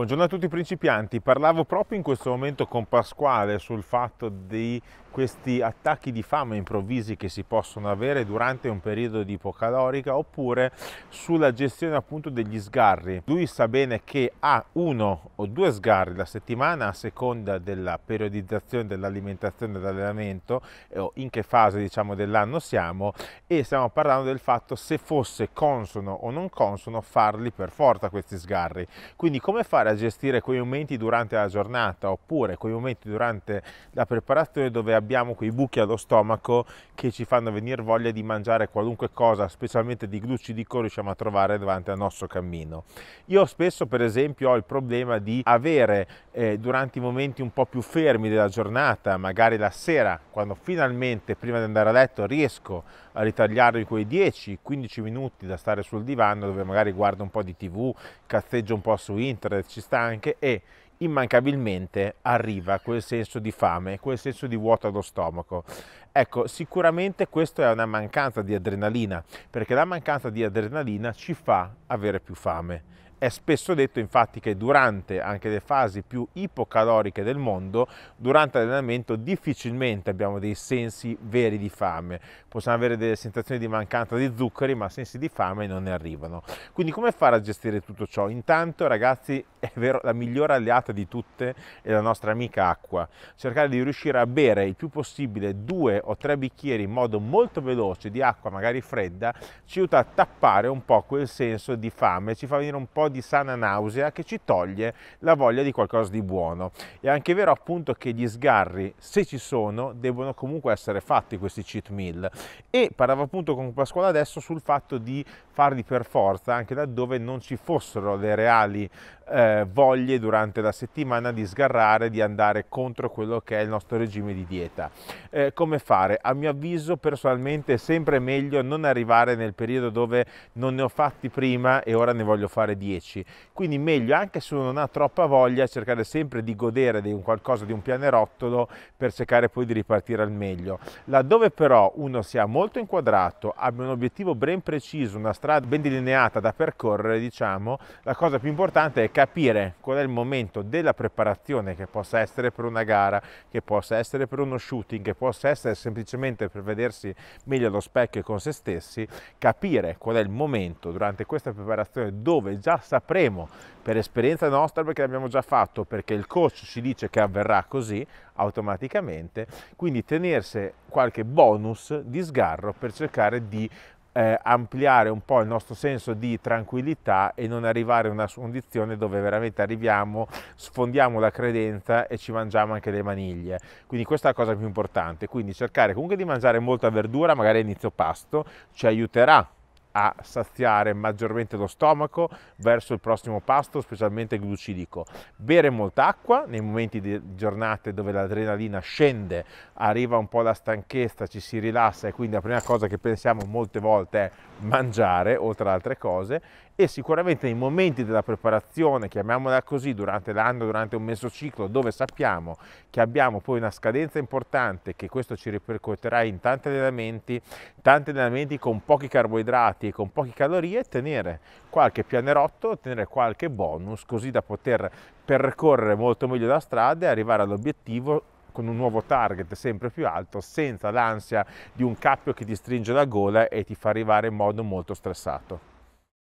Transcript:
Buongiorno a tutti i principianti, parlavo proprio in questo momento con Pasquale sul fatto di questi attacchi di fame improvvisi che si possono avere durante un periodo di ipocalorica oppure sulla gestione appunto degli sgarri. Lui sa bene che ha uno o due sgarri la settimana a seconda della periodizzazione dell'alimentazione e dell'allenamento o in che fase diciamo dell'anno siamo e stiamo parlando del fatto se fosse consono o non consono farli per forza questi sgarri. Quindi come fare a gestire quei momenti durante la giornata oppure quei momenti durante la preparazione dove abbiamo quei buchi allo stomaco che ci fanno venire voglia di mangiare qualunque cosa, specialmente di glucidico, riusciamo a trovare davanti al nostro cammino. Io spesso per esempio ho il problema di avere eh, durante i momenti un po' più fermi della giornata, magari la sera, quando finalmente prima di andare a letto riesco a ritagliarmi quei 10-15 minuti da stare sul divano dove magari guardo un po' di tv, cazzeggio un po' su internet, ci sta anche e immancabilmente arriva quel senso di fame, quel senso di vuoto allo stomaco. Ecco, sicuramente questa è una mancanza di adrenalina, perché la mancanza di adrenalina ci fa avere più fame è spesso detto infatti che durante anche le fasi più ipocaloriche del mondo, durante l'allenamento difficilmente abbiamo dei sensi veri di fame. Possiamo avere delle sensazioni di mancanza di zuccheri, ma sensi di fame non ne arrivano. Quindi come fare a gestire tutto ciò? Intanto ragazzi, è vero, la migliore alleata di tutte è la nostra amica acqua. Cercare di riuscire a bere il più possibile due o tre bicchieri in modo molto veloce di acqua, magari fredda, ci aiuta a tappare un po' quel senso di fame, ci fa venire un po' di sana nausea che ci toglie la voglia di qualcosa di buono. È anche vero appunto che gli sgarri, se ci sono, devono comunque essere fatti questi cheat meal. E parlavo appunto con Pasquale adesso sul fatto di farli per forza anche laddove non ci fossero le reali eh, voglie durante la settimana di sgarrare, di andare contro quello che è il nostro regime di dieta. Eh, come fare? A mio avviso personalmente è sempre meglio non arrivare nel periodo dove non ne ho fatti prima e ora ne voglio fare 10. 10. Quindi meglio, anche se uno non ha troppa voglia, cercare sempre di godere di un qualcosa, di un pianerottolo, per cercare poi di ripartire al meglio. Laddove però uno sia molto inquadrato, abbia un obiettivo ben preciso, una strada ben delineata da percorrere, diciamo, la cosa più importante è capire qual è il momento della preparazione che possa essere per una gara, che possa essere per uno shooting, che possa essere semplicemente per vedersi meglio allo specchio e con se stessi, capire qual è il momento durante questa preparazione dove già sapremo per esperienza nostra perché l'abbiamo già fatto, perché il coach ci dice che avverrà così automaticamente, quindi tenersi qualche bonus di sgarro per cercare di eh, ampliare un po' il nostro senso di tranquillità e non arrivare a una condizione dove veramente arriviamo, sfondiamo la credenza e ci mangiamo anche le maniglie. Quindi questa è la cosa più importante, quindi cercare comunque di mangiare molta verdura, magari a inizio pasto, ci aiuterà a saziare maggiormente lo stomaco verso il prossimo pasto, specialmente glucidico. Bere molta acqua nei momenti di giornate dove l'adrenalina scende, arriva un po' la stanchezza, ci si rilassa e quindi la prima cosa che pensiamo molte volte è mangiare, oltre ad altre cose, e sicuramente nei momenti della preparazione, chiamiamola così, durante l'anno, durante un mesociclo, dove sappiamo che abbiamo poi una scadenza importante, che questo ci ripercuoterà in tanti allenamenti, tanti allenamenti con pochi carboidrati e con poche calorie, tenere qualche pianerotto, tenere qualche bonus, così da poter percorrere molto meglio la strada e arrivare all'obiettivo con un nuovo target sempre più alto senza l'ansia di un cappio che ti stringe la gola e ti fa arrivare in modo molto stressato.